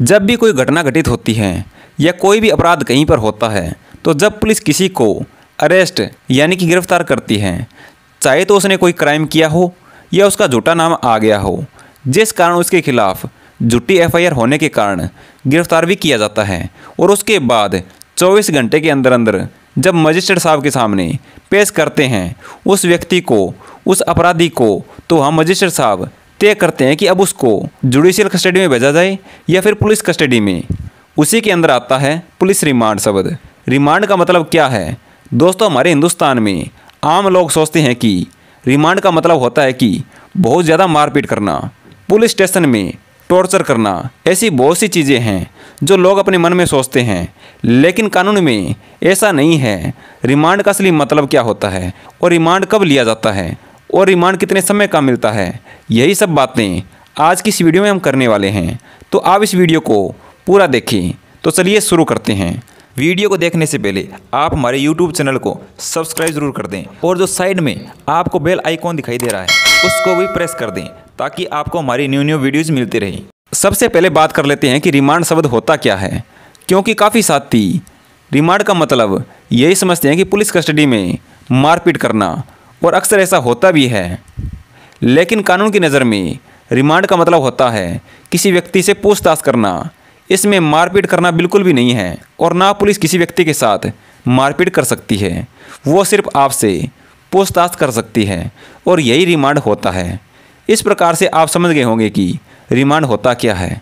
जब भी कोई घटना घटित होती है या कोई भी अपराध कहीं पर होता है तो जब पुलिस किसी को अरेस्ट यानी कि गिरफ्तार करती है चाहे तो उसने कोई क्राइम किया हो या उसका झूठा नाम आ गया हो जिस कारण उसके खिलाफ झूठी एफआईआर होने के कारण गिरफ्तार भी किया जाता है और उसके बाद 24 घंटे के अंदर अंदर जब मजिस्ट्रेट साहब के सामने पेश करते हैं उस व्यक्ति को उस अपराधी को तो हम मजिस्ट्रेट साहब तय करते हैं कि अब उसको जुडिशियल कस्टडी में भेजा जाए या फिर पुलिस कस्टडी में उसी के अंदर आता है पुलिस रिमांड शब्द रिमांड का मतलब क्या है दोस्तों हमारे हिंदुस्तान में आम लोग सोचते हैं कि रिमांड का मतलब होता है कि बहुत ज़्यादा मारपीट करना पुलिस स्टेशन में टॉर्चर करना ऐसी बहुत सी चीज़ें हैं जो लोग अपने मन में सोचते हैं लेकिन कानून में ऐसा नहीं है रिमांड का असली मतलब क्या होता है और रिमांड कब लिया जाता है और रिमांड कितने समय का मिलता है यही सब बातें आज की इस वीडियो में हम करने वाले हैं तो आप इस वीडियो को पूरा देखें तो चलिए शुरू करते हैं वीडियो को देखने से पहले आप हमारे YouTube चैनल को सब्सक्राइब जरूर कर दें और जो साइड में आपको बेल आइकॉन दिखाई दे रहा है उसको भी प्रेस कर दें ताकि आपको हमारी न्यू न्यू वीडियोज़ मिलती रहे सबसे पहले बात कर लेते हैं कि रिमांड शब्द होता क्या है क्योंकि काफ़ी साथी रिमांड का मतलब यही समझते हैं कि पुलिस कस्टडी में मारपीट करना और अक्सर ऐसा होता भी है लेकिन कानून की नज़र में रिमांड का मतलब होता है किसी व्यक्ति से पूछताछ करना इसमें मारपीट करना बिल्कुल भी नहीं है और ना पुलिस किसी व्यक्ति के साथ मारपीट कर सकती है वो सिर्फ आपसे पूछताछ कर सकती है और यही रिमांड होता है इस प्रकार से आप समझ गए होंगे कि रिमांड होता क्या है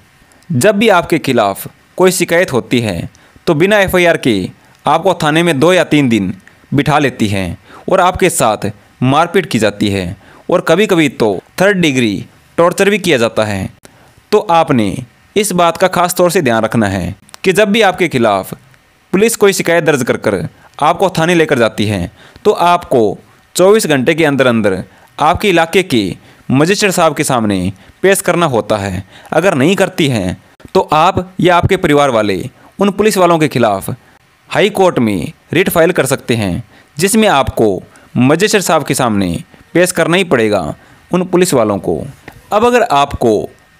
जब भी आपके खिलाफ कोई शिकायत होती है तो बिना एफआईआर के आपको थाने में दो या तीन दिन बिठा लेती हैं और आपके साथ मारपीट की जाती है और कभी कभी तो थर्ड डिग्री टॉर्चर भी किया जाता है तो आपने इस बात का खास तौर से ध्यान रखना है कि जब भी आपके खिलाफ पुलिस कोई शिकायत दर्ज कर कर आपको थाने लेकर जाती है तो आपको 24 घंटे के अंदर अंदर आपके इलाके के मजिस्ट्रेट साहब के सामने पेश करना होता है अगर नहीं करती हैं तो आप या आपके परिवार वाले उन पुलिस वालों के खिलाफ हाई कोर्ट में रिट फाइल कर सकते हैं जिसमें आपको मजिस्ट्रेट साहब के सामने पेश करना ही पड़ेगा उन पुलिस वालों को अब अगर आपको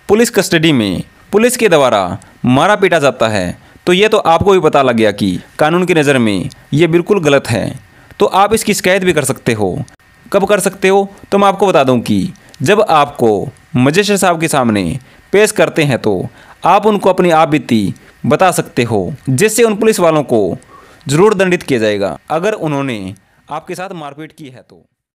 पुलिस कस्टडी में पुलिस के द्वारा मारा पीटा जाता है तो ये तो आपको भी पता लग गया कि कानून की नज़र में ये बिल्कुल गलत है तो आप इसकी शिकायत भी कर सकते हो कब कर सकते हो तो मैं आपको बता दूं कि जब आपको मजिस्ट्रेट साहब के सामने पेश करते हैं तो आप उनको अपनी आप बीती बता सकते हो जिससे उन पुलिस वालों को ज़रूर दंडित किया जाएगा अगर उन्होंने आपके साथ मारपीट की है तो